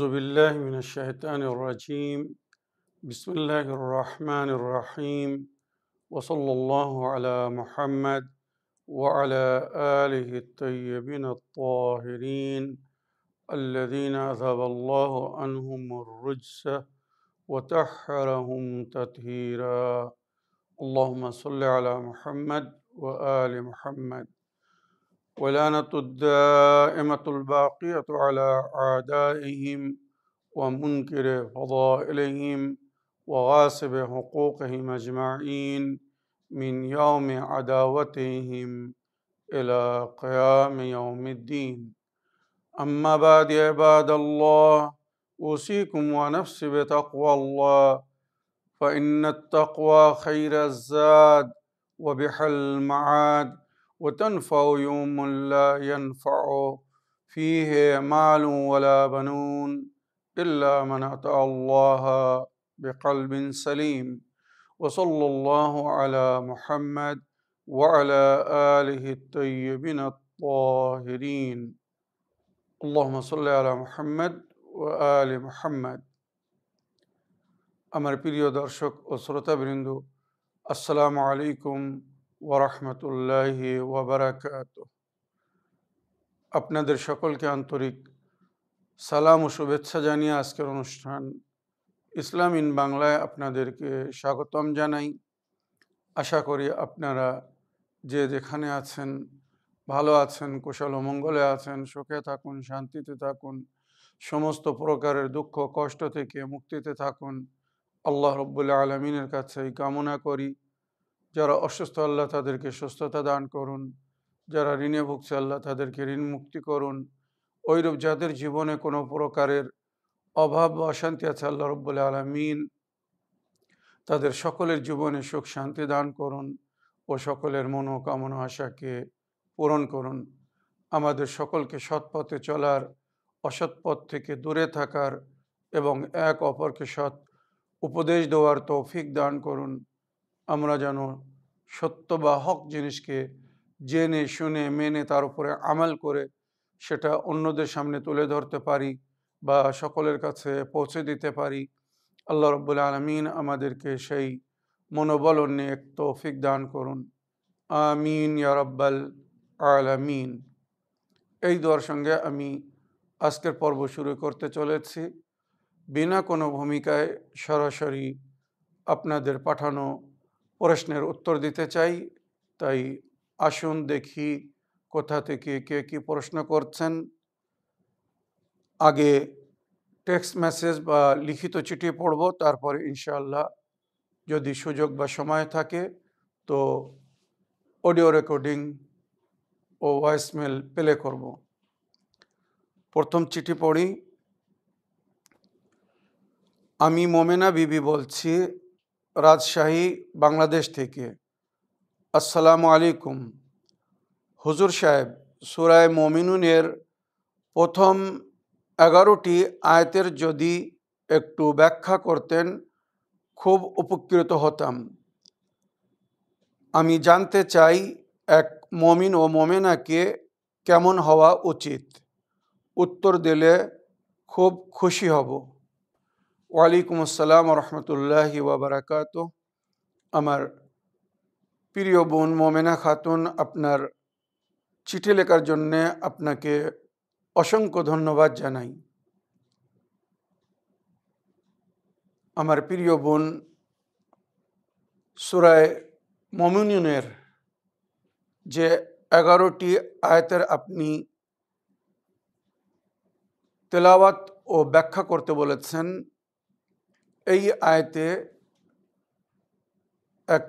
أعوذ بالله من الشيطان الرجيم بسم الله الرحمن الرحيم وصلى الله على محمد وعلى آله الطيبين الطاهرين الذين أذهب الله عنهم الرجس وتحرهم تطهيرا اللهم صل على محمد وآل محمد ولعنة الدائمة الباقية على أعدائهم ومنكر فضائلهم وغاسب حقوقهم أجمعين من يوم عداوتهم إلى قيام يوم الدين أما بعد عباد الله أوصيكم ونفسي بتقوى الله فإن التقوى خير الزاد وبحل المعاد وتنفع يوم لا ينفع فيه مال ولا بنون إلا من أتى الله بقلب سليم وصلى الله على محمد وعلى آله الطيبين الطاهرين اللهم صل على محمد وآل محمد أمر بريو درشق أسرة শ্রোতাবৃন্দ السلام عليكم ওরহমতুল্লাহি ওবরাকাত আপনাদের সকলকে আন্তরিক সালাম ও শুভেচ্ছা জানিয়ে আজকের অনুষ্ঠান ইসলাম ইন বাংলায় আপনাদেরকে স্বাগতম জানাই আশা করি আপনারা যে যেখানে আছেন ভালো আছেন কুশল মঙ্গলে আছেন সুখে থাকুন শান্তিতে থাকুন সমস্ত প্রকারের দুঃখ কষ্ট থেকে মুক্তিতে থাকুন আল্লাহ রব্বুল আলমিনের কাছে কামনা করি যারা অসুস্থ আল্লাহ তাদেরকে সুস্থতা দান করুন যারা ঋণে ভুগছে আল্লাহ তাদেরকে ঋণ মুক্তি করুন ওইরূপ যাদের জীবনে কোনো প্রকারের অভাব বা অশান্তি আছে আল্লাহ রব্বুল্লা আলমিন তাদের সকলের জীবনে সুখ শান্তি দান করুন ও সকলের মনোকামনা আশাকে পূরণ করুন আমাদের সকলকে সৎ পথে চলার অসৎ পথ থেকে দূরে থাকার এবং এক অপরকে সৎ উপদেশ দেওয়ার তৌফিক দান করুন আমরা যেন সত্য বা হক জিনিসকে জেনে শুনে মেনে তার উপরে আমাল করে সেটা অন্যদের সামনে তুলে ধরতে পারি বা সকলের কাছে পৌঁছে দিতে পারি আল্লাহ রব্বুল আলমিন আমাদেরকে সেই মনোবল নিয়ে তৌফিক দান করুন আমিন ইয়ারব্বাল আলামিন এই দোয়ার সঙ্গে আমি আজকের পর্ব শুরু করতে চলেছি বিনা কোনো ভূমিকায় সরাসরি আপনাদের পাঠানো প্রশ্নের উত্তর দিতে চাই তাই আসুন দেখি কোথা থেকে কে কি প্রশ্ন করছেন আগে টেক্সট মেসেজ বা লিখিত চিঠি পড়ব তারপরে ইনশাআল্লাহ যদি সুযোগ বা সময় থাকে তো অডিও রেকর্ডিং ও ভয়েসমেল প্লে করব প্রথম চিঠি পড়ি আমি মোমেনা বিবি বলছি রাজশাহী বাংলাদেশ থেকে আসসালামু আলাইকুম হুজুর সাহেব সুরায় মমিনুনের প্রথম এগারোটি আয়তের যদি একটু ব্যাখ্যা করতেন খুব উপকৃত হতাম আমি জানতে চাই এক মমিন ও মমেনাকে কেমন হওয়া উচিত উত্তর দিলে খুব খুশি হব ওয়ালাইকুম আসসালাম রহমতুল্লাহি ওবরাকাত আমার প্রিয় বোন মোমেনা খাতুন আপনার চিঠি লেখার জন্যে আপনাকে অসংখ্য ধন্যবাদ জানাই আমার প্রিয় বোন সুরায় মমিনুনের যে এগারোটি আয়তের আপনি তেলাওয়াত ও ব্যাখ্যা করতে বলেছেন এই আয়তে এক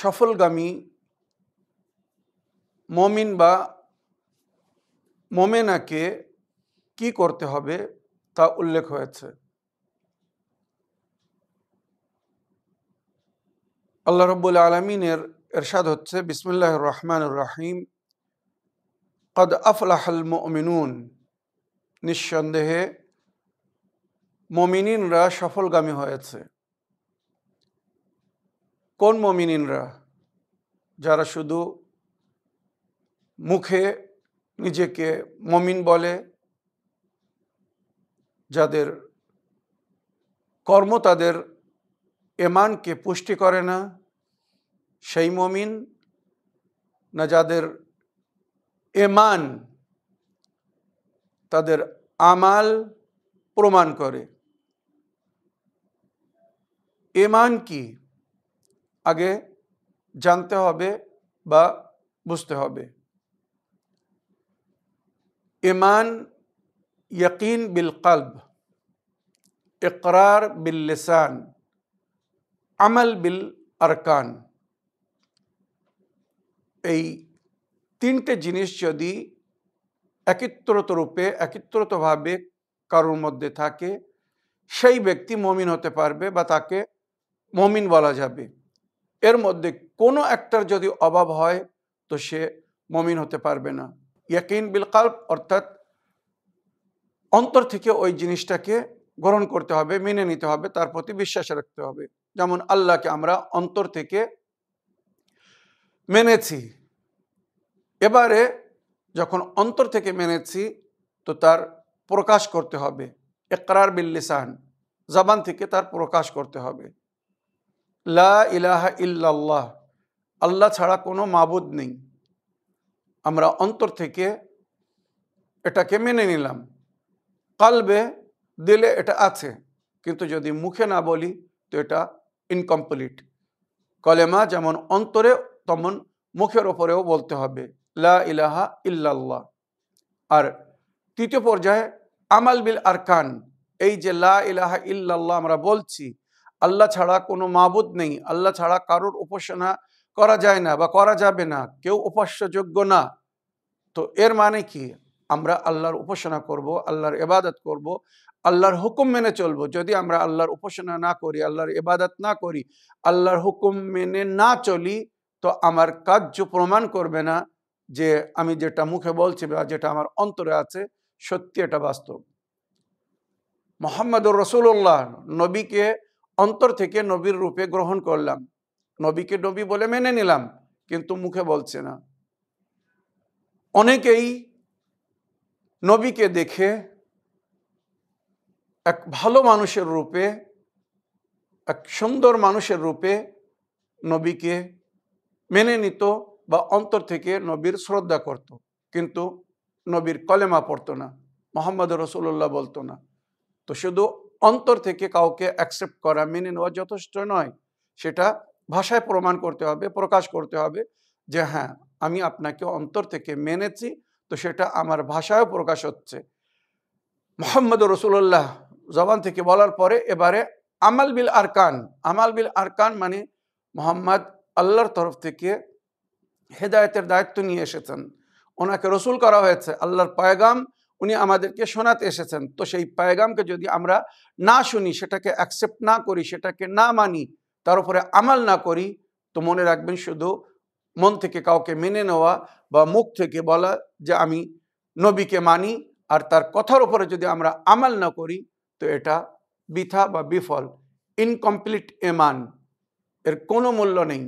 সফলগামী মমিন বা মোমেনাকে কি করতে হবে তা উল্লেখ হয়েছে আল্লাহ রব্বুল আলমিনের এরশাদ হচ্ছে বিসমুল্লাহ রহমান রাহিম কদ আফলাহ মিনুন নিঃসন্দেহে মমিনিনরা সফলগামী হয়েছে কোন মমিনিনরা যারা শুধু মুখে নিজেকে মমিন বলে যাদের কর্ম তাদের এমানকে পুষ্টি করে না সেই মমিন না যাদের এমান তাদের আমাল প্রমাণ করে এমান কি আগে জানতে হবে বা বুঝতে হবে এমান ইয়কিন বিল কলব একরার বিল লেসান আমল বিল আরকান এই তিনটে জিনিস যদি একত্রত রূপে একত্রতভাবে কারোর মধ্যে থাকে সেই ব্যক্তি মমিন হতে পারবে বা তাকে মমিন বলা যাবে এর মধ্যে কোনো একটার যদি অভাব হয় তো সে মমিন হতে পারবে না ইয়াকিন বিল কাল্প অর্থাৎ অন্তর থেকে ওই জিনিসটাকে গ্রহণ করতে হবে মেনে নিতে হবে তার প্রতি বিশ্বাস রাখতে হবে যেমন আল্লাহকে আমরা অন্তর থেকে মেনেছি এবারে যখন অন্তর থেকে মেনেছি তো তার প্রকাশ করতে হবে একরার বিল্লিসান জবান থেকে তার প্রকাশ করতে হবে লা ইলাহা ইল্লাল্লাহ আল্লাহ ছাড়া কোনো মাবুদ নেই আমরা অন্তর থেকে এটাকে মেনে নিলাম কালবে দিলে এটা আছে কিন্তু যদি মুখে না বলি তো এটা ইনকমপ্লিট কলেমা যেমন অন্তরে তেমন মুখের ওপরেও বলতে হবে লা ইলাহা ইল্লাল্লাহ আর তৃতীয় পর্যায়ে আমাল বিল আরকান এই যে লা ইলাহা ইল্লাল্লাহ আমরা বলছি আল্লাহ ছাড়া কোনো মাবুদ নেই আল্লাহ ছাড়া কারোর উপাসনা করা যায় না বা করা যাবে না কেউ উপাস্যযোগ্য না তো এর মানে কি আমরা আল্লাহর উপাসনা করব আল্লাহর এবাদত করব আল্লাহর হুকুম মেনে চলবো যদি আমরা আল্লাহর উপাসনা না করি আল্লাহর এবাদত না করি আল্লাহর হুকুম মেনে না চলি তো আমার কার্য প্রমাণ করবে না যে আমি যেটা মুখে বলছি বা যেটা আমার অন্তরে আছে সত্যি এটা বাস্তব মোহাম্মদুর রসুল্লাহ নবীকে অন্তর থেকে নবীর রূপে গ্রহণ করলাম নবীকে নবী বলে মেনে নিলাম কিন্তু মুখে বলছে না অনেকেই নবীকে দেখে এক ভালো মানুষের রূপে এক সুন্দর মানুষের রূপে নবীকে মেনে নিত বা অন্তর থেকে নবীর শ্রদ্ধা করত কিন্তু নবীর কলেমা পড়তো না মোহাম্মদ রসুল্লাহ বলতো না তো শুধু অন্তর থেকে কাউকে অ্যাকসেপ্ট করা মেনে নেওয়া যথেষ্ট নয় সেটা ভাষায় প্রমাণ করতে হবে প্রকাশ করতে হবে যে হ্যাঁ আমি আপনাকে অন্তর থেকে মেনেছি তো সেটা আমার ভাষায় প্রকাশ হচ্ছে মোহাম্মদ রসুল্লাহ জবান থেকে বলার পরে এবারে আমাল বিল আরকান আমাল বিল আরকান মানে মোহাম্মদ আল্লাহর তরফ থেকে হেদায়তের দায়িত্ব নিয়ে এসেছেন ওনাকে রসুল করা হয়েছে আল্লাহর পায়গাম উনি আমাদেরকে শোনাতে এসেছেন তো সেই পায়গামকে যদি আমরা না শুনি সেটাকে অ্যাকসেপ্ট না করি সেটাকে না মানি তার উপরে আমাল না করি তো মনে রাখবেন শুধু মন থেকে কাউকে মেনে নেওয়া বা মুখ থেকে বলা যে আমি নবীকে মানি আর তার কথার উপরে যদি আমরা আমাল না করি তো এটা বৃথা বা বিফল ইনকমপ্লিট এমান এর কোনো মূল্য নেই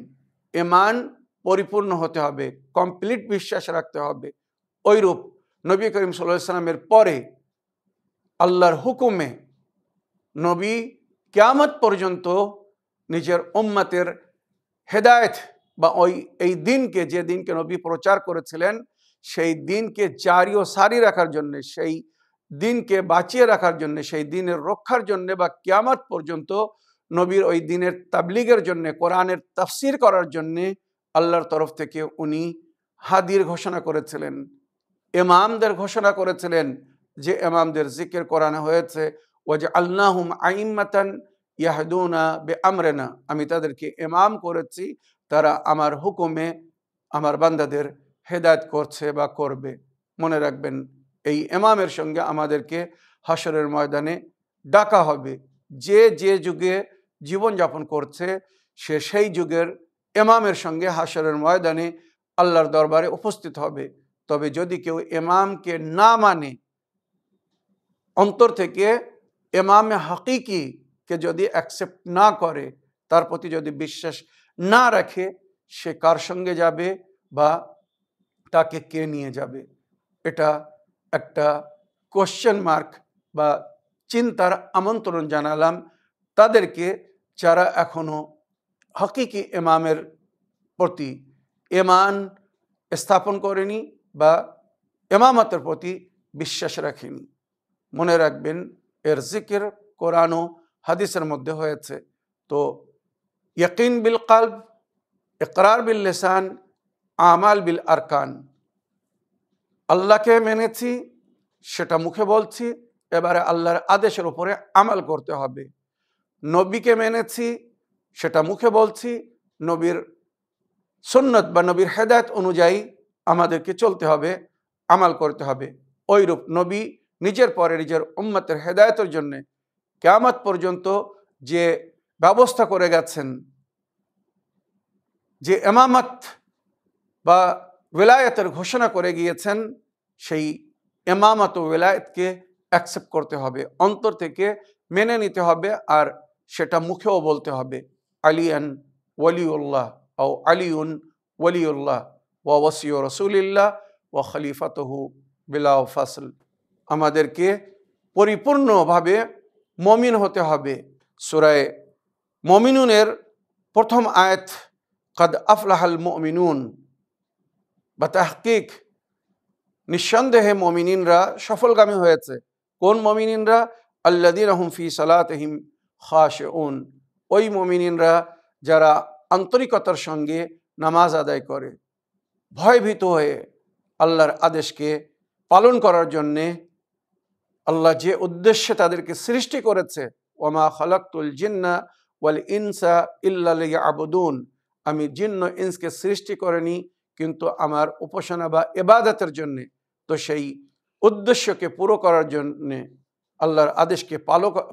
এমান পরিপূর্ণ হতে হবে কমপ্লিট বিশ্বাস রাখতে হবে ওইরূপ নবী করিম সাল্লামের পরে আল্লাহর হুকুমে নবী কেয়ামত পর্যন্ত নিজের উম্মাতের হেদায়ত বা ওই এই দিনকে যে দিনকে নবী প্রচার করেছিলেন সেই দিনকে জারি ও সারি রাখার জন্য সেই দিনকে বাঁচিয়ে রাখার জন্য সেই দিনের রক্ষার জন্য বা কেয়ামত পর্যন্ত নবীর ওই দিনের তাবলিগের জন্য কোরআনের তাফসির করার জন্যে আল্লাহর তরফ থেকে উনি হাদির ঘোষণা করেছিলেন এমামদের ঘোষণা করেছিলেন যে এমামদের জিকির করানো হয়েছে ওয়াজ আল্লাহম আইম্মাতান ইয়াহদুনা বে আমরেনা আমি তাদেরকে এমাম করেছি তারা আমার হুকুমে আমার বান্দাদের হেদায়ত করছে বা করবে মনে রাখবেন এই এমামের সঙ্গে আমাদেরকে হাসরের ময়দানে ডাকা হবে যে যে যুগে জীবনযাপন করছে সে সেই যুগের এমামের সঙ্গে হাসরের ময়দানে আল্লাহর দরবারে উপস্থিত হবে তবে যদি কেউ এমামকে না মানে অন্তর থেকে এমামে হাকিকিকে যদি অ্যাকসেপ্ট না করে তার প্রতি যদি বিশ্বাস না রাখে সে কার সঙ্গে যাবে বা তাকে কে নিয়ে যাবে এটা একটা কোশ্চেন মার্ক বা চিন্তার আমন্ত্রণ জানালাম তাদেরকে যারা এখনও হকিকি এমামের প্রতি এমান স্থাপন করেনি বা এমামতের প্রতি বিশ্বাস রাখেন মনে রাখবেন এর জিকির কোরআন ও হাদিসের মধ্যে হয়েছে তো ইয়কিন বিল কাল্ব একরার বিল লেসান আমাল বিল আরকান আল্লাহকে মেনেছি সেটা মুখে বলছি এবারে আল্লাহর আদেশের উপরে আমাল করতে হবে নবীকে মেনেছি সেটা মুখে বলছি নবীর সুন্নত বা নবীর হেদায়ত অনুযায়ী আমাদেরকে চলতে হবে আমাল করতে হবে ওইরূপ নবী নিজের পরে নিজের উম্মতের হেদায়তের জন্যে কেমত পর্যন্ত যে ব্যবস্থা করে গেছেন যে এমামত বা ওয়েলায়তের ঘোষণা করে গিয়েছেন সেই এমামত ও ওয়েলায়তকে অ্যাকসেপ্ট করতে হবে অন্তর থেকে মেনে নিতে হবে আর সেটা মুখেও বলতে হবে আলিয়ান ওয়ালিউল্লাহ ও আলিউন ওয়ালিউল্লাহ ওয়াসিও রসুলিল্লা ও খলিফাতহু বিলাও ফাসল আমাদেরকে পরিপূর্ণভাবে মমিন হতে হবে সুরায় মমিনুনের প্রথম আয়াত কদ আফলাহাল মমিনুন বা তাহকিক নিঃসন্দেহে মমিনিনরা সফলগামী হয়েছে কোন মমিনিনরা আল্লাদিন রহমফি ফি সালাতহিম খাশ উন ওই মমিনিনরা যারা আন্তরিকতার সঙ্গে নামাজ আদায় করে ভয়ভীত হয়ে আল্লাহর আদেশকে পালন করার জন্যে আল্লাহ যে উদ্দেশ্যে তাদেরকে সৃষ্টি করেছে ওমা খলাক্তুল জিন্না ওয়াল ইনসা ইল্লা আবুদুন আমি জিন্ন ইন্সকে সৃষ্টি করেনি কিন্তু আমার উপাসনা বা এবাদতের জন্যে তো সেই উদ্দেশ্যকে পুরো করার জন্যে আল্লাহর আদেশকে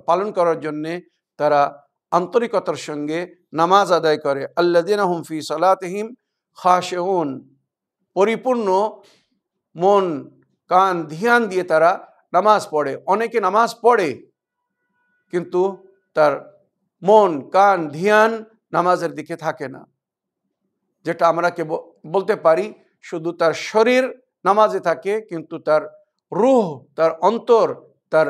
পালন করার জন্যে তারা আন্তরিকতার সঙ্গে নামাজ আদায় করে দিন হুমফি সালাতহিম খাশেউন পরিপূর্ণ মন কান ধিয়ান দিয়ে তারা নামাজ পড়ে অনেকে নামাজ পড়ে কিন্তু তার মন কান ধিয়ান নামাজের দিকে থাকে না যেটা আমরা কে বলতে পারি শুধু তার শরীর নামাজে থাকে কিন্তু তার রুহ তার অন্তর তার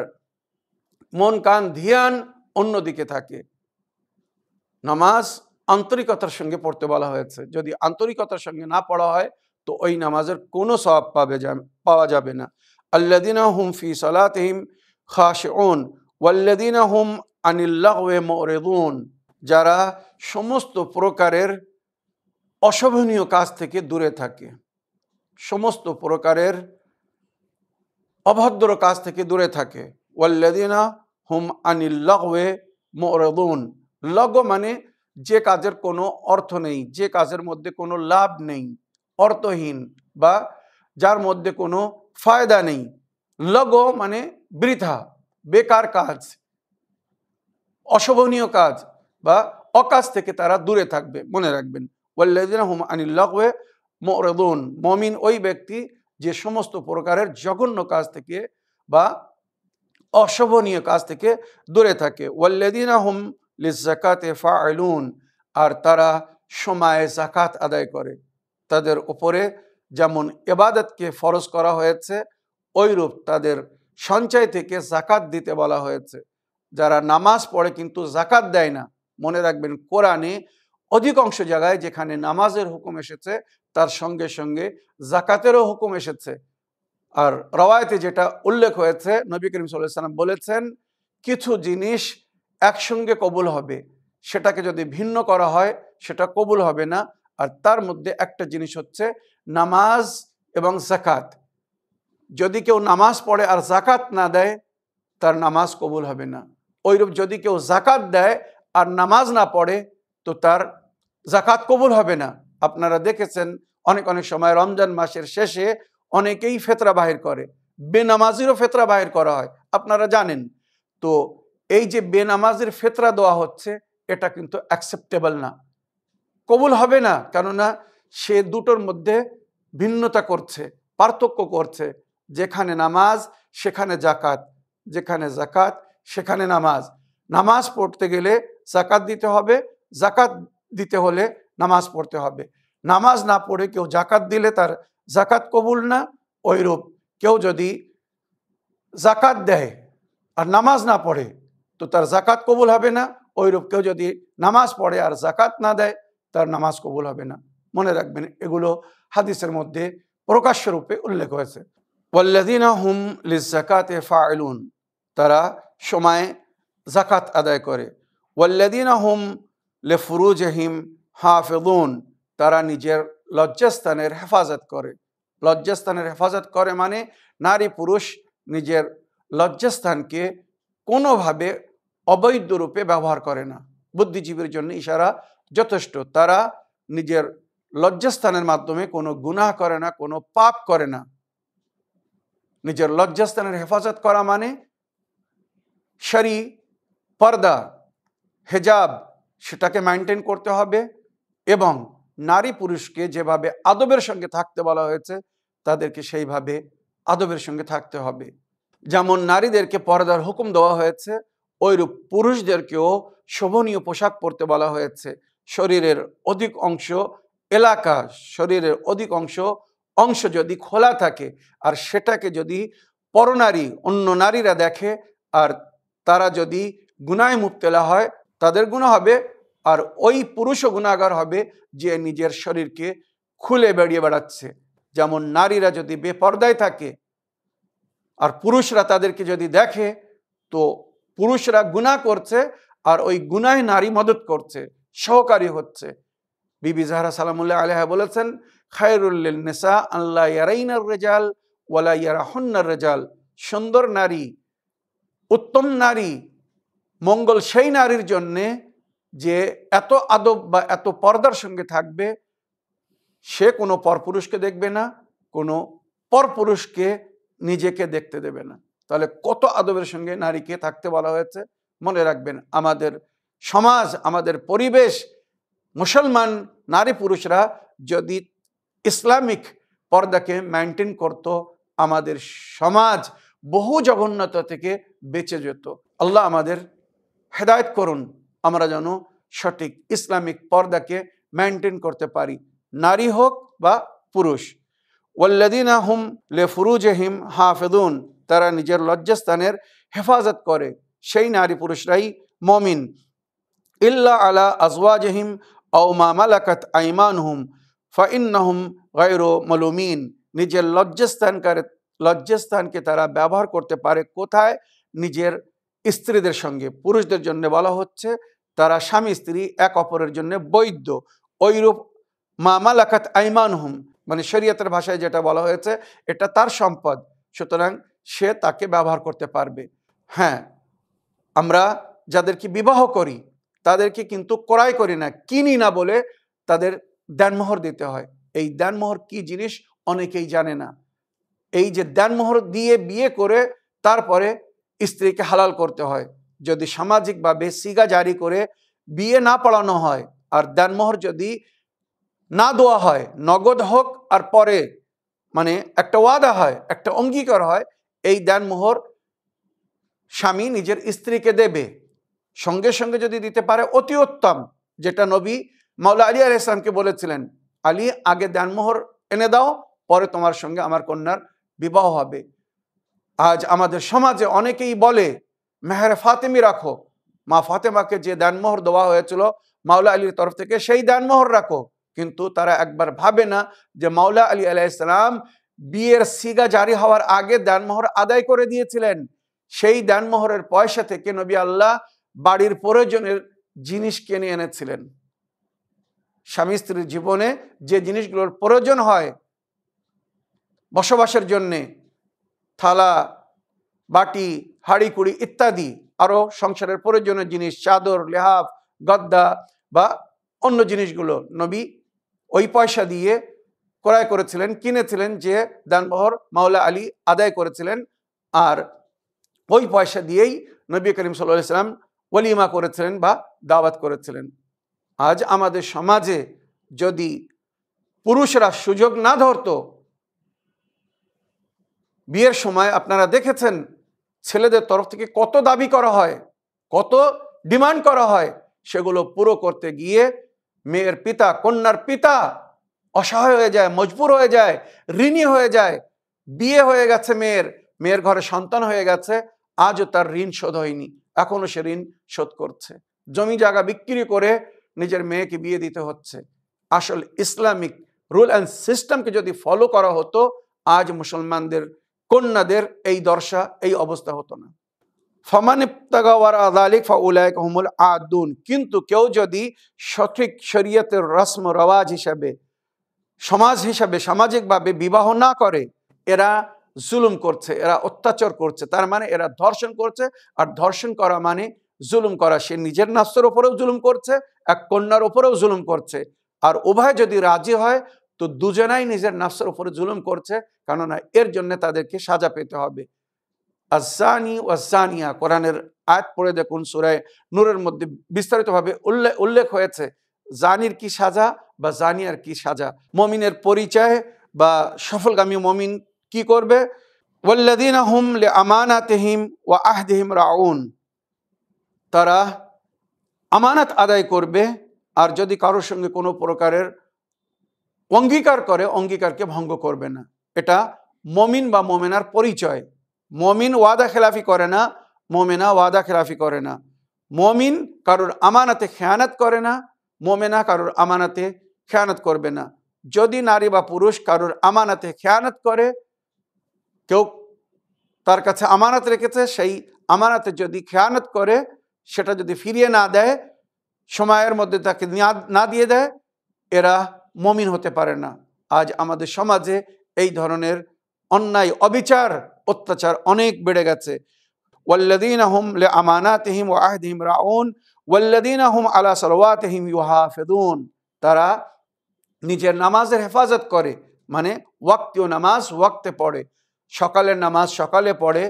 মন কান ধিয়ান অন্যদিকে থাকে নামাজ আন্তরিকতার সঙ্গে পড়তে বলা হয়েছে যদি আন্তরিকতার সঙ্গে না পড়া হয় তো ওই নামাজের কোনো সবাব পাবে পাওয়া যাবে না আল্লাদিনা হুম ফি সালাতহিম খাস ওন ওয়াল্লাদিনা হুম আনিল্লাহ মরেদুন যারা সমস্ত প্রকারের অশোভনীয় কাজ থেকে দূরে থাকে সমস্ত প্রকারের অভদ্র কাজ থেকে দূরে থাকে ওয়াল্লাদিনা হুম আনিল্লাহওয়ে মরেদুন লগ মানে যে কাজের কোনো অর্থ নেই যে কাজের মধ্যে কোনো লাভ নেই অর্থহীন বা যার মধ্যে কোনো ফায়দা নেই লগো মানে বৃথা বেকার কাজ অশোভনীয় কাজ বা অকাজ থেকে তারা দূরে থাকবে মনে রাখবেন হুম আনিল মমিন ওই ব্যক্তি যে সমস্ত প্রকারের জঘন্য কাজ থেকে বা অশোভনীয় কাজ থেকে দূরে থাকে ওয়াল্লাদিন হুম লিজাকাতে ফা আর তারা সময়ে জাকাত আদায় করে তাদের উপরে যেমন এবাদতকে ফরজ করা হয়েছে ওইরূপ তাদের সঞ্চয় থেকে জাকাত দিতে বলা হয়েছে যারা নামাজ পড়ে কিন্তু জাকাত দেয় না মনে রাখবেন কোরআনে অধিকাংশ জায়গায় যেখানে নামাজের হুকুম এসেছে তার সঙ্গে সঙ্গে জাকাতেরও হুকুম এসেছে আর রওয়ায়তে যেটা উল্লেখ হয়েছে নবী করিম সাল্লাহ সাল্লাম বলেছেন কিছু জিনিস একসঙ্গে কবুল হবে সেটাকে যদি ভিন্ন করা হয় সেটা কবুল হবে না আর তার মধ্যে একটা জিনিস হচ্ছে নামাজ এবং জাকাত যদি কেউ নামাজ পড়ে আর জাকাত না দেয় তার নামাজ কবুল হবে না ওইরূপ যদি কেউ জাকাত দেয় আর নামাজ না পড়ে তো তার জাকাত কবুল হবে না আপনারা দেখেছেন অনেক অনেক সময় রমজান মাসের শেষে অনেকেই ফেতরা বাহির করে বেনামাজিরও ফেতরা বাহির করা হয় আপনারা জানেন তো এই যে বেনামাজির ফেতরা দেওয়া হচ্ছে এটা কিন্তু অ্যাকসেপ্টেবল না কবুল হবে না কেননা সে দুটোর মধ্যে ভিন্নতা করছে পার্থক্য করছে যেখানে নামাজ সেখানে জাকাত যেখানে জাকাত সেখানে নামাজ নামাজ পড়তে গেলে জাকাত দিতে হবে জাকাত দিতে হলে নামাজ পড়তে হবে নামাজ না পড়ে কেউ জাকাত দিলে তার জাকাত কবুল না ওইরূপ কেউ যদি জাকাত দেয় আর নামাজ না পড়ে তো তার জাকাত কবুল হবে না ওইরূপ কেউ যদি নামাজ পড়ে আর জাকাত না দেয় তার নামাজ কবুল হবে না মনে রাখবেন এগুলো হাদিসের মধ্যে প্রকাশ্যরূপে উল্লেখ হয়েছে ওয়াল্লাদিনা হুম লিজাকাতে ফাইলুন তারা সময় জাকাত আদায় করে ওয়াল্লাদিনা হুম লেফরুজহিম হাফেদুন তারা নিজের লজ্জাস্থানের হেফাজত করে লজ্জাস্থানের হেফাজত করে মানে নারী পুরুষ নিজের লজ্জাস্থানকে কোনোভাবে অবৈধ রূপে ব্যবহার করে না বুদ্ধিজীবীর জন্য ইশারা যথেষ্ট তারা নিজের লজ্জাস্থানের মাধ্যমে কোনো গুনাহ করে না কোনো পাপ করে না নিজের লজ্জাস্থানের হেফাজত করা মানে শাড়ি পর্দা হেজাব সেটাকে মেনটেন করতে হবে এবং নারী পুরুষকে যেভাবে আদবের সঙ্গে থাকতে বলা হয়েছে তাদেরকে সেইভাবে আদবের সঙ্গে থাকতে হবে যেমন নারীদেরকে পর্দার হুকুম দেওয়া হয়েছে ওইরূপ পুরুষদেরকেও শোভনীয় পোশাক পরতে বলা হয়েছে শরীরের অধিক অংশ এলাকা শরীরের অধিক অংশ অংশ যদি খোলা থাকে আর সেটাকে যদি পরনারী অন্য নারীরা দেখে আর তারা যদি গুনায় মুক্তলা হয় তাদের গুণা হবে আর ওই পুরুষও গুণাগার হবে যে নিজের শরীরকে খুলে বেড়িয়ে বেড়াচ্ছে যেমন নারীরা যদি বেপর্দায় থাকে আর পুরুষরা তাদেরকে যদি দেখে তো পুরুষরা গুণা করছে আর ওই গুনায় নারী মদত করছে সহকারী হচ্ছে বিবি জাহরা সালামুল্লাহ আলহা বলেছেন খায়রুল্লিল নেসা আল্লাহ ইয়ারাইনার রেজাল ওয়ালা ইয়ারাহন্নার রেজাল সুন্দর নারী উত্তম নারী মঙ্গল সেই নারীর জন্যে যে এত আদব বা এত পর্দার সঙ্গে থাকবে সে কোনো পরপুরুষকে দেখবে না কোনো পরপুরুষকে নিজেকে দেখতে দেবে না তাহলে কত আদবের সঙ্গে নারীকে থাকতে বলা হয়েছে মনে রাখবেন আমাদের সমাজ আমাদের পরিবেশ মুসলমান নারী পুরুষরা যদি ইসলামিক পর্দাকে মেনটেন করত আমাদের সমাজ বহু জঘন্যতা থেকে বেঁচে যেত আল্লাহ আমাদের হেদায়ত করুন আমরা যেন সঠিক ইসলামিক পর্দাকে মেনটেন করতে পারি নারী হোক বা পুরুষ ওল্লাদিন আহম লে ফুরুজহিম হাফেদুন তারা নিজের লজ্জাস্থানের হেফাজত করে সেই নারী পুরুষরাই মমিন ইল্লা আলা আজওয়া আজওয়াজহিম আও মা মালাকাত আইমানহুম ফাইন্নাহুম গায়রো মলুমিন নিজের লজ্জাস্থানকার লজ্জাস্থানকে তারা ব্যবহার করতে পারে কোথায় নিজের স্ত্রীদের সঙ্গে পুরুষদের জন্য বলা হচ্ছে তারা স্বামী স্ত্রী এক অপরের জন্য বৈধ ঐরূপ মামালাকাত আইমান হুম মানে শরীয়তের ভাষায় যেটা বলা হয়েছে এটা তার সম্পদ সুতরাং সে তাকে ব্যবহার করতে পারবে হ্যাঁ আমরা যাদেরকে বিবাহ করি তাদেরকে কিন্তু ক্রয় করি না কিনি না বলে তাদের দ্যানমোহর দিতে হয় এই দ্যানমোহর কি জিনিস অনেকেই জানে না এই যে দ্যানমোহর দিয়ে বিয়ে করে তারপরে স্ত্রীকে হালাল করতে হয় যদি সামাজিকভাবে সিগা জারি করে বিয়ে না পড়ানো হয় আর দেনমোহর যদি না দেওয়া হয় নগদ হোক আর পরে মানে একটা ওয়াদা হয় একটা অঙ্গীকার হয় এই দ্যানমোহর স্বামী নিজের স্ত্রীকে দেবে সঙ্গে সঙ্গে যদি দিতে পারে অতি উত্তম যেটা নবী মাওলা আলী আল ইসলামকে বলেছিলেন আলী আগে দানমোহর এনে দাও পরে তোমার সঙ্গে আমার কন্যার বিবাহ হবে আজ আমাদের সমাজে অনেকেই বলে মেহের ফাতেমি রাখো মা ফাতেমাকে যে দানমোহর দেওয়া হয়েছিল মাওলা আলীর তরফ থেকে সেই দানমোহর রাখো কিন্তু তারা একবার ভাবে না যে মাওলা আলী ইসলাম বিয়ের সিগা জারি হওয়ার আগে দানমোহর আদায় করে দিয়েছিলেন সেই দানমোহরের পয়সা থেকে নবী আল্লাহ বাড়ির প্রয়োজনের জিনিস কিনে এনেছিলেন স্বামী স্ত্রীর জীবনে যে জিনিসগুলোর প্রয়োজন হয় বসবাসের জন্যে থালা বাটি হাড়ি কুড়ি ইত্যাদি আরও সংসারের প্রয়োজনের জিনিস চাদর লেহাফ গদ্দা বা অন্য জিনিসগুলো নবী ওই পয়সা দিয়ে ক্রয় করেছিলেন কিনেছিলেন যে দানবহর মাওলা আলী আদায় করেছিলেন আর ওই পয়সা দিয়েই নবী করিম সাল্লাহ ইসলাম ওলিমা করেছিলেন বা দাওয়াত করেছিলেন আজ আমাদের সমাজে যদি পুরুষরা সুযোগ না ধরত বিয়ের সময় আপনারা দেখেছেন ছেলেদের তরফ থেকে কত দাবি করা হয় কত ডিমান্ড করা হয় সেগুলো পুরো করতে গিয়ে মেয়ের পিতা কন্যার পিতা অসহায় হয়ে যায় মজবুর হয়ে যায় ঋণী হয়ে যায় বিয়ে হয়ে গেছে মেয়ের মেয়ের ঘরে সন্তান হয়ে গেছে আজও তার ঋণ শোধ হয়নি এখনও সে ঋণ শোধ করছে জমি জায়গা বিক্রি করে নিজের মেয়েকে বিয়ে দিতে হচ্ছে আসল ইসলামিক রুল অ্যান্ড সিস্টেমকে যদি ফলো করা হতো আজ মুসলমানদের কন্যাদের এই দর্শা এই অবস্থা হতো না ফমান আদালিক ফাউলায় কহমুল আদুন কিন্তু কেউ যদি সঠিক শরীয়তের রসম রওয়াজ হিসাবে সমাজ হিসাবে সামাজিকভাবে বিবাহ না করে এরা জুলুম করছে এরা অত্যাচার করছে তার মানে এরা ধর্ষণ করছে আর ধর্ষণ করা মানে জুলুম করা সে নিজের নাস্তর ওপরেও জুলুম করছে এক কন্যার ওপরেও জুলুম করছে আর উভয় যদি রাজি হয় তো দুজনাই নিজের নাস্তর ওপরে জুলুম করছে কেননা এর জন্য তাদেরকে সাজা পেতে হবে আজানি ওয়াজানিয়া কোরআনের আয়াত পড়ে দেখুন সুরায় নূরের মধ্যে বিস্তারিতভাবে উল্লেখ উল্লেখ হয়েছে জানির কি সাজা বা জানিয়ার কি সাজা মমিনের পরিচয় বা সফলগামী মমিন কি করবে ওয়াল্লাদিন হুম আমানাতহিম ও আহদিহিম রাউন তারা আমানত আদায় করবে আর যদি কারোর সঙ্গে কোনো প্রকারের অঙ্গীকার করে অঙ্গীকারকে ভঙ্গ করবে না এটা মমিন বা মমেনার পরিচয় মমিন ওয়াদা খেলাফি করে না মোমেনা ওয়াদা খেলাফি করে না মমিন কারোর আমানাতে খেয়ানত করে না মমেনা কারোর আমানাতে খেয়ানত করবে না যদি নারী বা পুরুষ কারোর আমানাতে খেয়ানত করে কেউ তার কাছে আমানত রেখেছে সেই আমানতে যদি খেয়ানত করে সেটা যদি ফিরিয়ে না দেয় সময়ের মধ্যে তাকে না দিয়ে দেয় এরা মমিন হতে পারে না আজ আমাদের সমাজে এই ধরনের অন্যায় অবিচার অত্যাচার অনেক বেড়ে গেছে ওয়াল্লাদিন আহম লে আমানাতহিম ও আহদিম রাউন ওয়াল্লাদিন আহম আলা তেহিম সালাওয়াতহিম ফেদুন তারা নিজের নামাজের হেফাজত করে মানে ওয়াক্তীয় নামাজ ওয়াক্তে পড়ে সকালের নামাজ সকালে পড়ে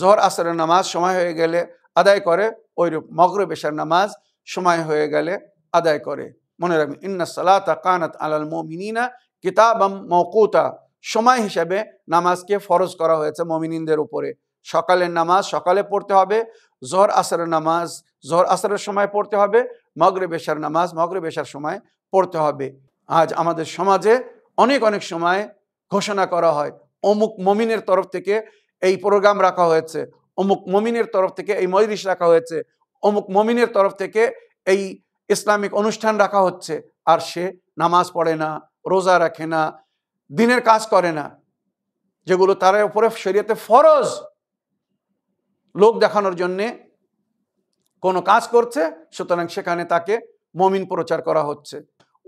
জহর আসরের নামাজ সময় হয়ে গেলে আদায় করে ওইরূপ মগরবেশার নামাজ সময় হয়ে গেলে আদায় করে মনে রাখবেন ইন্না সালাতা কানাত আলাল মমিনা কিতাবাম মকুতা সময় হিসাবে নামাজকে ফরজ করা হয়েছে মমিনিনদের উপরে সকালের নামাজ সকালে পড়তে হবে জহর আসরের নামাজ জহর আসরের সময় পড়তে হবে মগরবেশার নামাজ মগরবেশার সময় পড়তে হবে আজ আমাদের সমাজে অনেক অনেক সময় ঘোষণা করা হয় অমুক মমিনের তরফ থেকে এই প্রোগ্রাম রাখা হয়েছে অমুক মমিনের তরফ থেকে এই মজলিস রাখা হয়েছে অমুক মমিনের তরফ থেকে এই ইসলামিক অনুষ্ঠান রাখা হচ্ছে আর সে নামাজ পড়ে না রোজা রাখে না দিনের কাজ করে না যেগুলো তার উপরে শরীয়তে ফরজ লোক দেখানোর জন্যে কোনো কাজ করছে সুতরাং সেখানে তাকে মমিন প্রচার করা হচ্ছে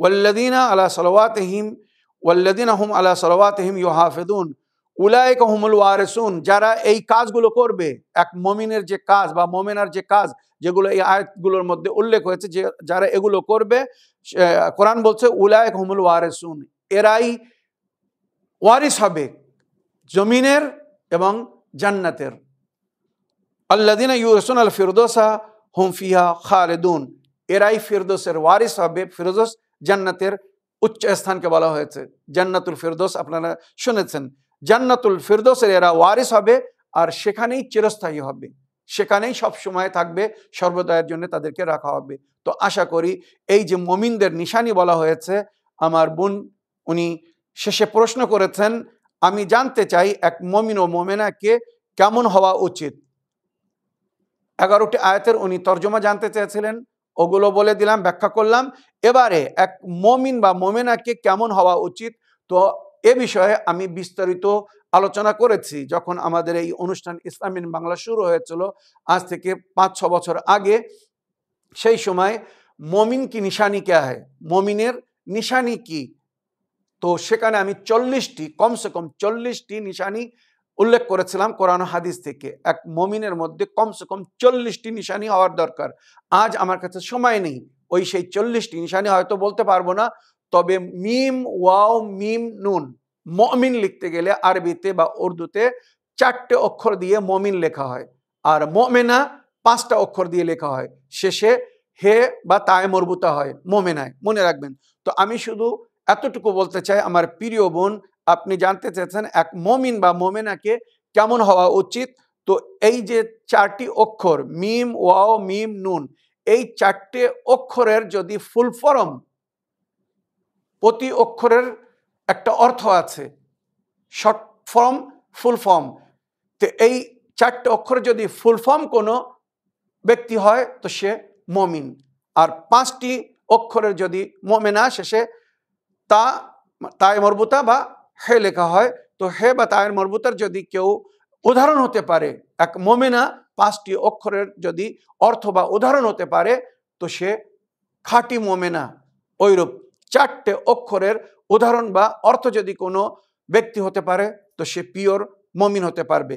ওয়াল্লাদিনা আলা সলওয়াতহিম ওয়াল্লাদিন আহম আলা সলওয়াতহিম ইউহাফেদুন উলায়ক হুমুল ওয়ারেসুন যারা এই কাজগুলো করবে এক মমিনের যে কাজ বা মমিনার যে কাজ যেগুলো এই আয়াতগুলোর মধ্যে উল্লেখ হয়েছে যে যারা এগুলো করবে কোরআন বলছে উলায় কহমুল ওয়ারেসুন এরাই ওয়ারিস হবে জমিনের এবং জান্নাতের আল্লাদিনা ইউরসুন আল ফিরদোসা হুমফিয়া খালেদুন এরাই ফিরদোসের ওয়ারিস হবে ফিরদোস জান্নাতের উচ্চ স্থানকে বলা হয়েছে জান্নাতুল ফিরদোস আপনারা শুনেছেন জান্নাতুল ফিরদোসের এরা ওয়ারিস হবে আর সেখানেই চিরস্থায়ী হবে সেখানেই সব সময় থাকবে সর্বদায়ের জন্য তাদেরকে রাখা হবে তো আশা করি এই যে মমিনদের নিশানি বলা হয়েছে আমার বোন উনি শেষে প্রশ্ন করেছেন আমি জানতে চাই এক মমিন ও মোমেনাকে কেমন হওয়া উচিত এগারোটি আয়াতের উনি তর্জমা জানতে চেয়েছিলেন ওগুলো বলে দিলাম ব্যাখ্যা করলাম এবারে এক মমিন বা মোমেনাকে কেমন হওয়া উচিত তো এ বিষয়ে আমি বিস্তারিত আলোচনা করেছি যখন আমাদের এই অনুষ্ঠান ইসলামিন বাংলা শুরু হয়েছিল আজ থেকে পাঁচ ছ বছর আগে সেই সময় মমিন কি নিশানি কে হয় মমিনের নিশানি কি তো সেখানে আমি চল্লিশটি কমসে কম চল্লিশটি নিশানি উল্লেখ করেছিলাম কোরআন হাদিস থেকে এক মমিনের মধ্যে কমসে কম চল্লিশটি নিশানি হওয়ার দরকার আজ আমার কাছে সময় নেই ওই সেই চল্লিশটি নিশানি হয়তো বলতে পারবো না তবে মিম ওয়াও মিম নুন মমিন লিখতে গেলে আরবিতে বা উর্দুতে চারটে অক্ষর দিয়ে মমিন লেখা হয় আর মমেনা পাঁচটা অক্ষর দিয়ে লেখা হয় শেষে হে বা তায় মরবুতা হয় মমেনায় মনে রাখবেন তো আমি শুধু এতটুকু বলতে চাই আমার প্রিয় বোন আপনি জানতে চেয়েছেন এক মমিন বা মমেনাকে কেমন হওয়া উচিত তো এই যে চারটি অক্ষর মিম ওয়াও মিম নুন এই চারটে অক্ষরের যদি ফুল ফর্ম প্রতি অক্ষরের একটা অর্থ আছে শর্ট ফর্ম ফুল ফর্ম তো এই চারটে অক্ষর যদি ফুল ফর্ম কোনো ব্যক্তি হয় তো সে মমিন আর পাঁচটি অক্ষরের যদি মমেনা শেষে তা তায় মরবুতা বা হে লেখা হয় তো হে বা তায়ের মরবুতার যদি কেউ উদাহরণ হতে পারে এক মমেনা পাঁচটি অক্ষরের যদি অর্থ বা উদাহরণ হতে পারে তো সে খাঁটি মোমেনা ওইরূপ চারটে অক্ষরের উদাহরণ বা অর্থ যদি কোনো ব্যক্তি হতে পারে তো সে পিওর মমিন হতে পারবে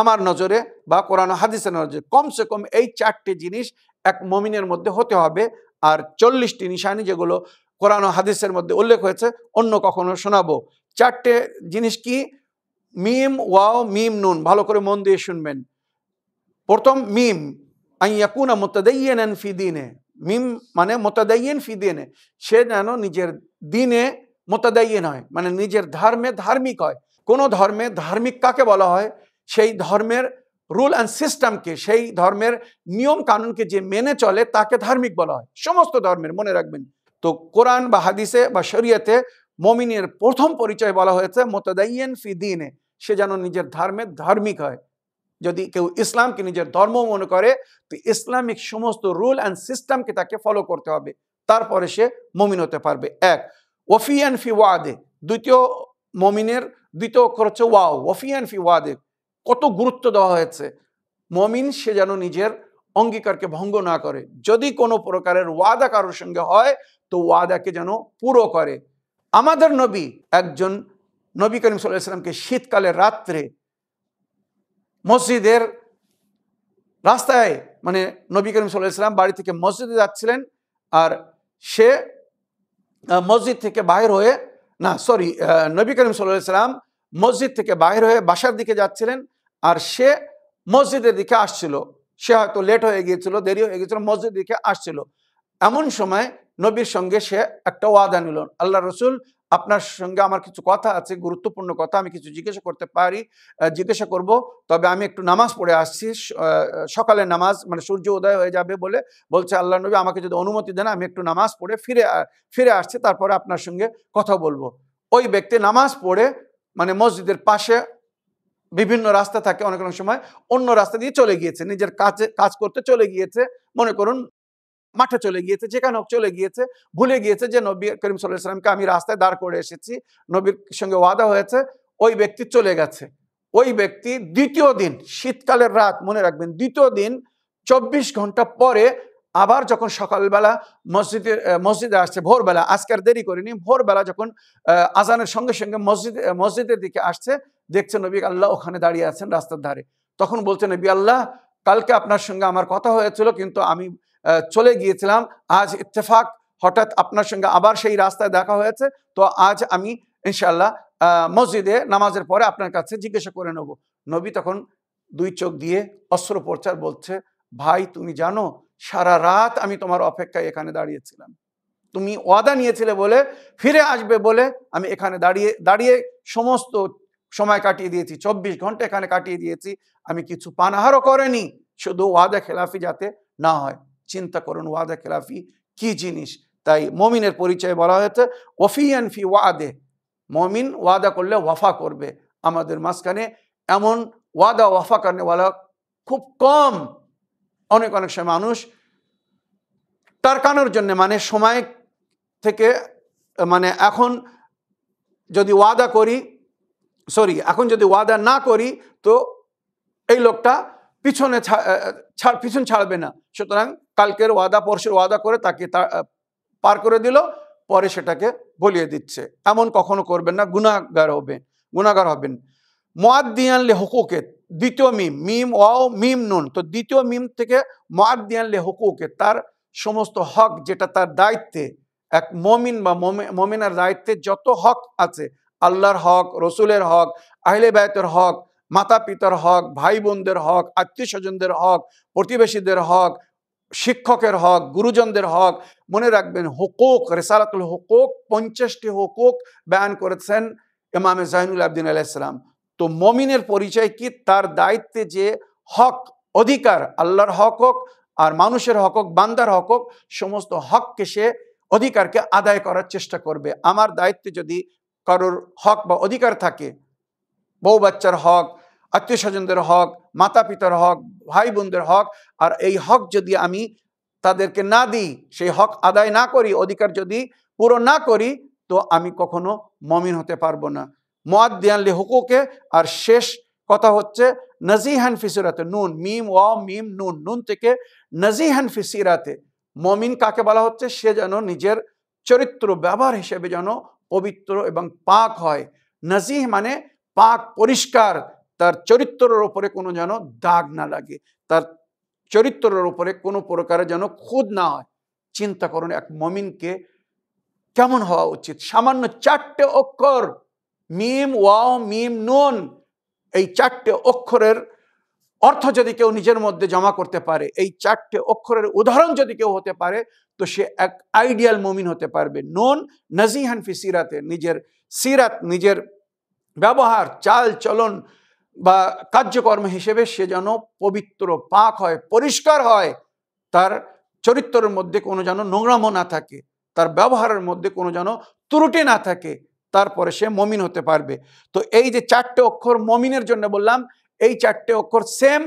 আমার নজরে বা কোরআন হাদিসের নজরে কমসে কম এই চারটে জিনিস এক মমিনের মধ্যে হতে হবে আর চল্লিশটি নিশানি যেগুলো কোরআন হাদিসের মধ্যে উল্লেখ হয়েছে অন্য কখনো শোনাবো চারটে জিনিস কি মিম ওয়াও মিম নুন ভালো করে মন দিয়ে শুনবেন প্রথম মিম আইয়াকুনা মোতাদাইয়ান ফি দিনে মিম মানে মোতাদাইন ফি দিনে সে যেন নিজের দিনে মোতাদাইন হয় মানে নিজের ধর্মে ধার্মিক হয় কোনো ধর্মে ধার্মিক কাকে বলা হয় সেই ধর্মের রুল অ্যান্ড সিস্টেমকে সেই ধর্মের নিয়ম কানুনকে যে মেনে চলে তাকে ধার্মিক বলা হয় সমস্ত ধর্মের মনে রাখবেন তো কোরআন বা হাদিসে বা শরিয়তে মমিনের প্রথম পরিচয় বলা হয়েছে মোতাদাইন ফি দিনে সে যেন নিজের ধর্মে ধার্মিক হয় যদি কেউ ইসলামকে নিজের ধর্ম মনে করে তো ইসলামিক সমস্ত রুল অ্যান্ড সিস্টেমকে তাকে ফলো করতে হবে তারপরে সে মমিন হতে পারবে এক ওফি অ্যান্ড ফি ওয়াদে দ্বিতীয় মমিনের দ্বিতীয় অক্ষর হচ্ছে ওয়াও ওফি অ্যান্ড ফি ওয়াদে কত গুরুত্ব দেওয়া হয়েছে মমিন সে যেন নিজের অঙ্গীকারকে ভঙ্গ না করে যদি কোনো প্রকারের ওয়াদা কারোর সঙ্গে হয় তো ওয়াদাকে যেন পুরো করে আমাদের নবী একজন নবী করিম সাল্লাহ ইসলামকে শীতকালে রাত্রে মসজিদের রাস্তায় মানে নবী করিম সাল্লাহ ইসলাম বাড়ি থেকে মসজিদে যাচ্ছিলেন আর সে মসজিদ থেকে বাহির হয়ে না সরি নবী করিম সাল্লাহ ইসলাম মসজিদ থেকে বাহির হয়ে বাসার দিকে যাচ্ছিলেন আর সে মসজিদের দিকে আসছিল সে হয়তো লেট হয়ে গিয়েছিল দেরি হয়ে গিয়েছিল মসজিদের দিকে আসছিল এমন সময় নবীর সঙ্গে সে একটা ওয়াদা নিল আল্লাহ রসুল আপনার সঙ্গে আমার কিছু কথা আছে গুরুত্বপূর্ণ কথা আমি কিছু জিজ্ঞাসা করতে পারি জিজ্ঞাসা করব তবে আমি একটু নামাজ পড়ে আসছি সকালে নামাজ মানে সূর্য উদয় হয়ে যাবে বলে বলছে আল্লাহ নবী আমাকে যদি অনুমতি দেন আমি একটু নামাজ পড়ে ফিরে ফিরে আসছি তারপরে আপনার সঙ্গে কথা বলবো ওই ব্যক্তি নামাজ পড়ে মানে মসজিদের পাশে বিভিন্ন রাস্তা থাকে অনেক অনেক সময় অন্য রাস্তা দিয়ে চলে গিয়েছে নিজের কাজে কাজ করতে চলে গিয়েছে মনে করুন মাঠে চলে গিয়েছে যেখানে হোক চলে গিয়েছে ভুলে গিয়েছে যে নবী করিম সাল্লাহ সাল্লামকে আমি রাস্তায় দাঁড় করে এসেছি নবীর সঙ্গে ওয়াদা হয়েছে ওই ব্যক্তি চলে গেছে ওই ব্যক্তি দ্বিতীয় দিন শীতকালের রাত মনে রাখবেন দ্বিতীয় দিন চব্বিশ ঘন্টা পরে আবার যখন সকালবেলা মসজিদে মসজিদে আসছে ভোরবেলা আজকের দেরি করিনি ভোরবেলা যখন আজানের সঙ্গে সঙ্গে মসজিদ মসজিদের দিকে আসছে দেখছে নবী আল্লাহ ওখানে দাঁড়িয়ে আছেন রাস্তার ধারে তখন বলছে নবী আল্লাহ কালকে আপনার সঙ্গে আমার কথা হয়েছিল কিন্তু আমি চলে গিয়েছিলাম আজ ইত্তেফাক হঠাৎ আপনার সঙ্গে আবার সেই রাস্তায় দেখা হয়েছে তো আজ আমি ইনশাল্লাহ মসজিদে নামাজের পরে আপনার কাছে জিজ্ঞাসা করে নেব নবী তখন দুই চোখ দিয়ে অস্ত্রোপচার বলছে ভাই তুমি জানো সারা রাত আমি তোমার অপেক্ষায় এখানে দাঁড়িয়েছিলাম তুমি ওয়াদা নিয়েছিলে বলে ফিরে আসবে বলে আমি এখানে দাঁড়িয়ে দাঁড়িয়ে সমস্ত সময় কাটিয়ে দিয়েছি চব্বিশ ঘন্টা এখানে কাটিয়ে দিয়েছি আমি কিছু পানাহারও করেনি শুধু ওয়াদা খেলাফি যাতে না হয় চিন্তা করুন ওয়াদা খেলাফি কি জিনিস তাই মমিনের পরিচয় বলা হয়েছে ওফিয়ান ফি ওয়াদে মমিন ওয়াদা করলে ওয়াফা করবে আমাদের মাঝখানে এমন ওয়াদা ওয়াফা কারণেওয়ালা খুব কম অনেক অনেক সময় মানুষ টারকানোর জন্য মানে সময় থেকে মানে এখন যদি ওয়াদা করি সরি এখন যদি ওয়াদা না করি তো এই লোকটা পিছনে ছাড় পিছন ছাড়বে না সুতরাং কালকের ওয়াদা পরশের ওয়াদা করে তাকে পার করে দিল পরে সেটাকে বলিয়ে দিচ্ছে এমন কখনো করবেন না গুণাগার হবেন গুণাগার হবেন মোয়াদ্দিয়ানলে হুকুকে দ্বিতীয় মিম মিম ওয়াও মিম নুন তো দ্বিতীয় মিম থেকে মোয়াদ্দিয়ানলে হুকুকে তার সমস্ত হক যেটা তার দায়িত্বে এক মমিন বা মমিনার দায়িত্বে যত হক আছে আল্লাহর হক রসুলের হক আহলে বায়তের হক মাতা পিতার হক ভাই বোনদের হক আত্মীয় স্বজনদের হক প্রতিবেশীদের হক শিক্ষকের হক গুরুজনদের হক মনে রাখবেন হকুক রেসালাতুল হকুক পঞ্চাশটি হকুক বয়ান করেছেন এমামে জাহিনুল আবদিন আলাইসালাম তো মমিনের পরিচয় কি তার দায়িত্বে যে হক অধিকার আল্লাহর হক হোক আর মানুষের হক হোক বান্দার হক হোক সমস্ত হককে সে অধিকারকে আদায় করার চেষ্টা করবে আমার দায়িত্বে যদি কারোর হক বা অধিকার থাকে বউ বাচ্চার হক আত্মীয় স্বজনদের হক মাতা পিতার হক ভাই বোনদের হক আর এই হক যদি আমি তাদেরকে না দিই সেই হক আদায় না করি অধিকার যদি পুরো না করি তো আমি কখনো মমিন হতে পারবো না মোয়াদ্দিয়ানলি হুকুকে আর শেষ কথা হচ্ছে নজিহান ফিসিরাতে নুন মিম ও মিম নুন নুন থেকে নজিহান ফিসিরাতে মমিন কাকে বলা হচ্ছে সে যেন নিজের চরিত্র ব্যবহার হিসেবে যেন পবিত্র এবং পাক হয় নজিহ মানে পাক পরিষ্কার তার চরিত্রের ওপরে কোনো যেন দাগ না লাগে তার চরিত্রের ওপরে কোনো প্রকারে যেন খুদ না হয় চিন্তা করুন এক মমিনকে কেমন হওয়া উচিত সামান্য চারটে অক্ষর মিম ওয়াও মিম নুন এই চারটে অক্ষরের অর্থ যদি কেউ নিজের মধ্যে জমা করতে পারে এই চারটে অক্ষরের উদাহরণ যদি কেউ হতে পারে তো সে এক আইডিয়াল মমিন হতে পারবে নুন নাজিহান ফি সিরাতে নিজের সিরাত নিজের ব্যবহার চাল চলন বা কার্যকর্ম হিসেবে সে যেন পবিত্র পাক হয় পরিষ্কার হয় তার চরিত্রের মধ্যে কোনো যেন নোংরামো না থাকে তার ব্যবহারের মধ্যে কোনো যেন ত্রুটি না থাকে তারপরে সে মমিন হতে পারবে তো এই যে চারটে অক্ষর মমিনের জন্য বললাম এই চারটে অক্ষর সেম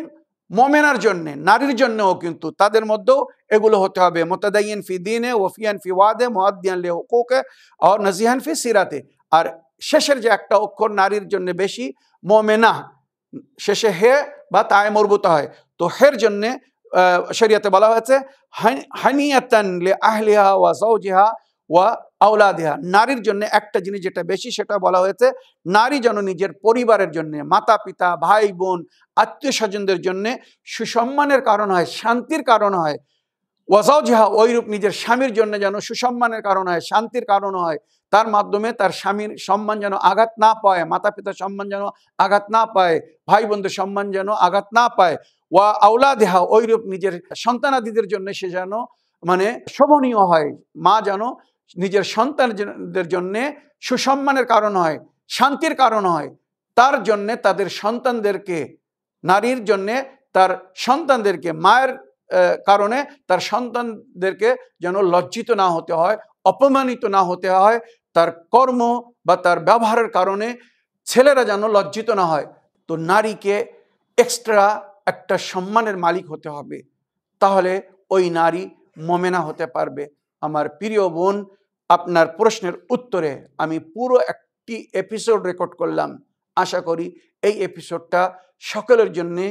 মমেনার জন্যে নারীর জন্যও কিন্তু তাদের মধ্যেও এগুলো হতে হবে মোতাদাইন ফি দিনে ওফিয়ান ফি ওয়াদে মহাদ্দিয়ান লে হুকুকে আর নজিহান ফি সিরাতে আর শেষের যে একটা অক্ষর নারীর জন্য বেশি মমেনা শেষে হে বা তায় মরবুত হয় তো হের জন্যে শরিয়াতে বলা হয়েছে হানিয়াতান লে আহলিহা ওয়া সৌজিহা ওয়া আওলাদিহা নারীর জন্য একটা জিনিস যেটা বেশি সেটা বলা হয়েছে নারী যেন নিজের পরিবারের জন্য মাতা পিতা ভাই বোন আত্মীয় স্বজনদের জন্যে সুসম্মানের কারণ হয় শান্তির কারণ হয় জিহা ওইরূপ নিজের স্বামীর জন্য যেন সুসম্মানের কারণ হয় শান্তির কারণ হয় তার মাধ্যমে তার স্বামীর সম্মান যেন আঘাত না পায় মাতা পিতার সম্মান যেন আঘাত না পায় ভাই বন্ধুর সম্মান যেন আঘাত না পায় ওয়া আউলা দেহা ওইরূপ নিজের সন্তানাদিদের জন্য সে যেন মানে শোভনীয় হয় মা যেন নিজের সন্তানদের জন্যে সুসম্মানের কারণ হয় শান্তির কারণ হয় তার জন্যে তাদের সন্তানদেরকে নারীর জন্যে তার সন্তানদেরকে মায়ের কারণে তার সন্তানদেরকে যেন লজ্জিত না হতে হয় অপমানিত না হতে হয় তার কর্ম বা তার ব্যবহারের কারণে ছেলেরা যেন লজ্জিত না হয় তো নারীকে এক্সট্রা একটা সম্মানের মালিক হতে হবে তাহলে ওই নারী মোমেনা হতে পারবে আমার প্রিয় বোন আপনার প্রশ্নের উত্তরে আমি পুরো একটি এপিসোড রেকর্ড করলাম আশা করি এই এপিসোডটা সকলের জন্যে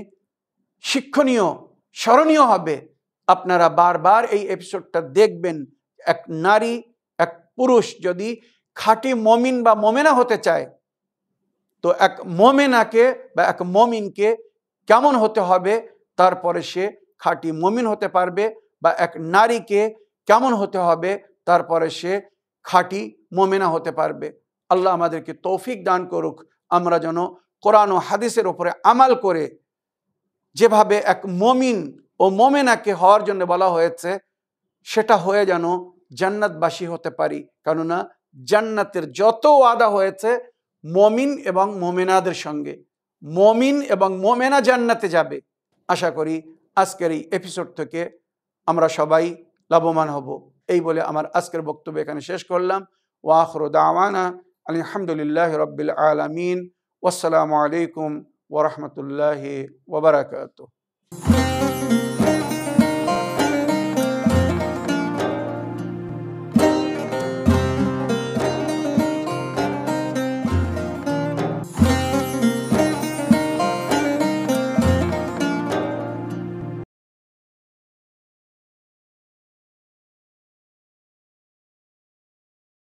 শিক্ষণীয় স্মরণীয় হবে আপনারা বারবার এই এপিসোডটা দেখবেন এক নারী এক পুরুষ যদি খাঁটি মমিন বা মমেনা হতে চায় তো এক মমেনাকে বা এক মমিনকে কেমন হতে হবে তারপরে সে খাঁটি মমিন হতে পারবে বা এক নারীকে কেমন হতে হবে তারপরে সে খাঁটি মোমেনা হতে পারবে আল্লাহ আমাদেরকে তৌফিক দান করুক আমরা যেন কোরআন ও হাদিসের ওপরে আমাল করে যেভাবে এক মমিন ও মমেনাকে হওয়ার জন্য বলা হয়েছে সেটা হয়ে যেন জান্নাতবাসী হতে পারি কেননা জান্নাতের যত ওয়াদা হয়েছে মমিন এবং মোমেনাদের সঙ্গে মমিন এবং মোমেনা জান্নাতে যাবে আশা করি আজকের এই এপিসোড থেকে আমরা সবাই লাভবান হব এই বলে আমার আজকের বক্তব্য এখানে শেষ করলাম ওয়াখর দাওয়ানা আলহামদুলিল্লাহ রবিল আলমিন আসসালামু আলাইকুম ورحمه الله وبركاته